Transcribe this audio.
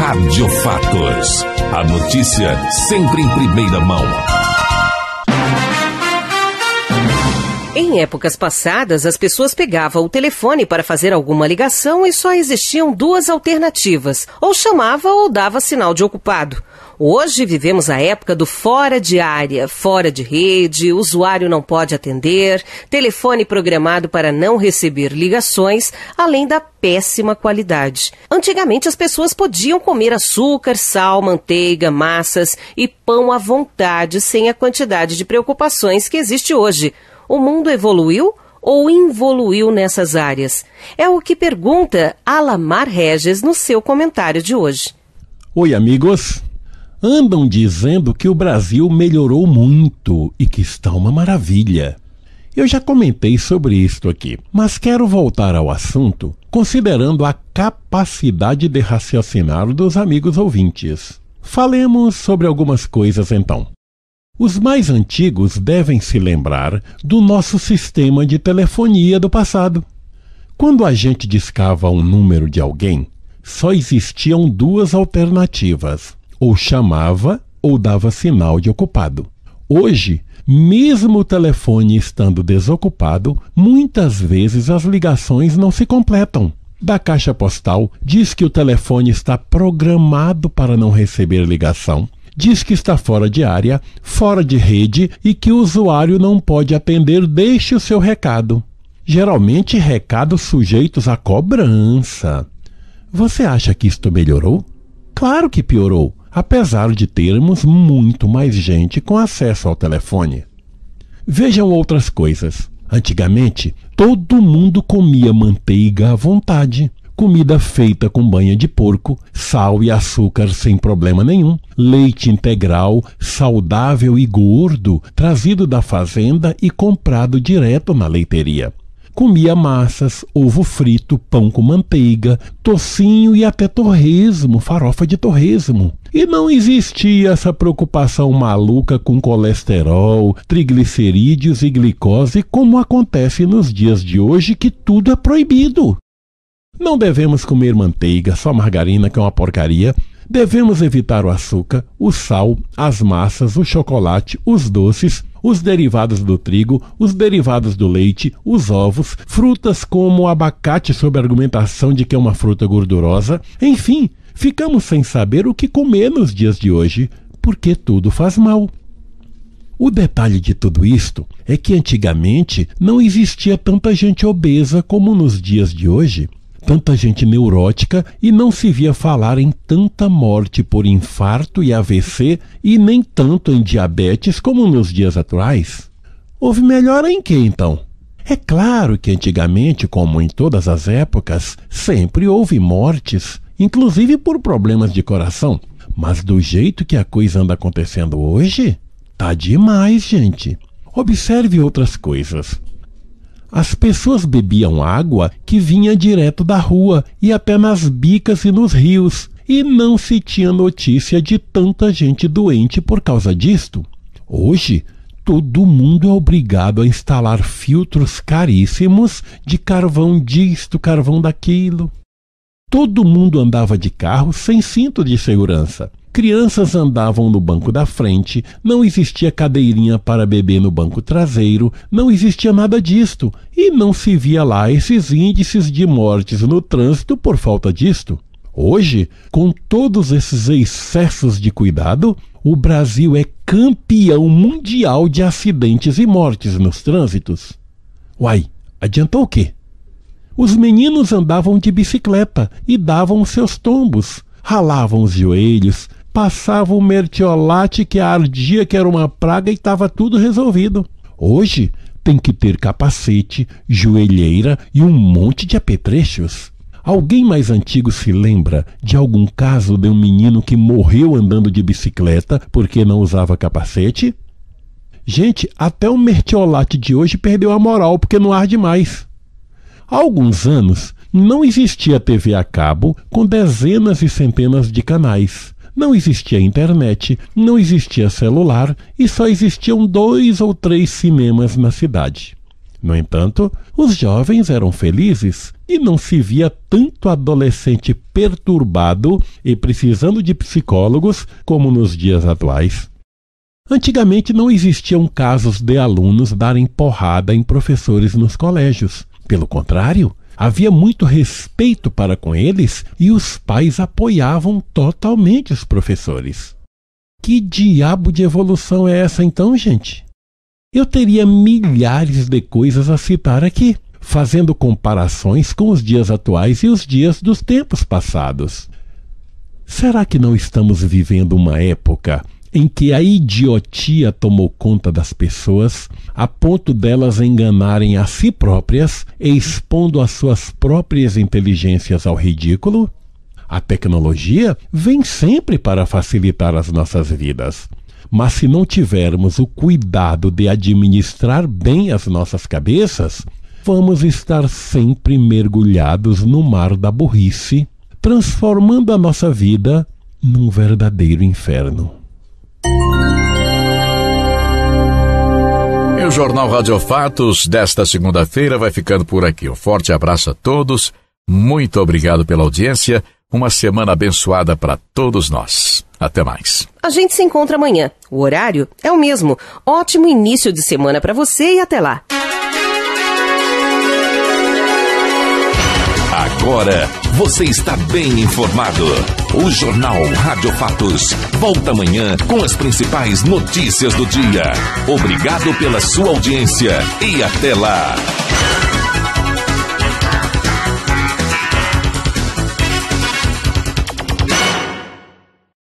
Rádio Fatos. A notícia sempre em primeira mão. Em épocas passadas, as pessoas pegavam o telefone para fazer alguma ligação e só existiam duas alternativas: ou chamava ou dava sinal de ocupado. Hoje vivemos a época do fora de área, fora de rede, usuário não pode atender, telefone programado para não receber ligações, além da péssima qualidade. Antigamente as pessoas podiam comer açúcar, sal, manteiga, massas e pão à vontade sem a quantidade de preocupações que existe hoje. O mundo evoluiu ou involuiu nessas áreas? É o que pergunta Alamar Regis no seu comentário de hoje. Oi, amigos. Andam dizendo que o Brasil melhorou muito e que está uma maravilha. Eu já comentei sobre isto aqui, mas quero voltar ao assunto considerando a capacidade de raciocinar dos amigos ouvintes. Falemos sobre algumas coisas então. Os mais antigos devem se lembrar do nosso sistema de telefonia do passado. Quando a gente discava um número de alguém, só existiam duas alternativas: ou chamava ou dava sinal de ocupado. Hoje, mesmo o telefone estando desocupado, muitas vezes as ligações não se completam. Da caixa postal diz que o telefone está programado para não receber ligação diz que está fora de área, fora de rede e que o usuário não pode atender, deixe o seu recado. Geralmente recados sujeitos à cobrança. Você acha que isto melhorou? Claro que piorou, apesar de termos muito mais gente com acesso ao telefone. Vejam outras coisas. Antigamente, todo mundo comia manteiga à vontade comida feita com banha de porco, sal e açúcar sem problema nenhum, leite integral, saudável e gordo, trazido da fazenda e comprado direto na leiteria. Comia massas, ovo frito, pão com manteiga, tocinho e até torresmo, farofa de torresmo. E não existia essa preocupação maluca com colesterol, triglicerídeos e glicose como acontece nos dias de hoje que tudo é proibido. Não devemos comer manteiga, só margarina, que é uma porcaria. Devemos evitar o açúcar, o sal, as massas, o chocolate, os doces, os derivados do trigo, os derivados do leite, os ovos, frutas como o abacate, sob a argumentação de que é uma fruta gordurosa. Enfim, ficamos sem saber o que comer nos dias de hoje, porque tudo faz mal. O detalhe de tudo isto é que antigamente não existia tanta gente obesa como nos dias de hoje tanta gente neurótica e não se via falar em tanta morte por infarto e AVC e nem tanto em diabetes como nos dias atuais. Houve melhora em que então? É claro que antigamente, como em todas as épocas, sempre houve mortes, inclusive por problemas de coração. Mas do jeito que a coisa anda acontecendo hoje, tá demais, gente. Observe outras coisas. As pessoas bebiam água que vinha direto da rua e até nas bicas e nos rios, e não se tinha notícia de tanta gente doente por causa disto. Hoje, todo mundo é obrigado a instalar filtros caríssimos de carvão disto, carvão daquilo. Todo mundo andava de carro sem cinto de segurança. Crianças andavam no banco da frente, não existia cadeirinha para bebê no banco traseiro, não existia nada disto, e não se via lá esses índices de mortes no trânsito por falta disto. Hoje, com todos esses excessos de cuidado, o Brasil é campeão mundial de acidentes e mortes nos trânsitos. Uai, adiantou o quê? Os meninos andavam de bicicleta e davam seus tombos, ralavam os joelhos, passavam o mertiolate que ardia que era uma praga e estava tudo resolvido. Hoje tem que ter capacete, joelheira e um monte de apetrechos. Alguém mais antigo se lembra de algum caso de um menino que morreu andando de bicicleta porque não usava capacete? Gente, até o mertiolate de hoje perdeu a moral porque não arde mais. Há alguns anos, não existia TV a cabo com dezenas e centenas de canais. Não existia internet, não existia celular e só existiam dois ou três cinemas na cidade. No entanto, os jovens eram felizes e não se via tanto adolescente perturbado e precisando de psicólogos como nos dias atuais. Antigamente não existiam casos de alunos darem porrada em professores nos colégios. Pelo contrário, havia muito respeito para com eles e os pais apoiavam totalmente os professores. Que diabo de evolução é essa então, gente? Eu teria milhares de coisas a citar aqui, fazendo comparações com os dias atuais e os dias dos tempos passados. Será que não estamos vivendo uma época em que a idiotia tomou conta das pessoas a ponto delas enganarem a si próprias, expondo as suas próprias inteligências ao ridículo? A tecnologia vem sempre para facilitar as nossas vidas. Mas se não tivermos o cuidado de administrar bem as nossas cabeças, vamos estar sempre mergulhados no mar da burrice, transformando a nossa vida num verdadeiro inferno. o Jornal Radiofatos desta segunda-feira vai ficando por aqui. Um forte abraço a todos, muito obrigado pela audiência, uma semana abençoada para todos nós. Até mais. A gente se encontra amanhã. O horário é o mesmo. Ótimo início de semana para você e até lá. Agora você está bem informado. O Jornal Rádio Fatos volta amanhã com as principais notícias do dia. Obrigado pela sua audiência e até lá.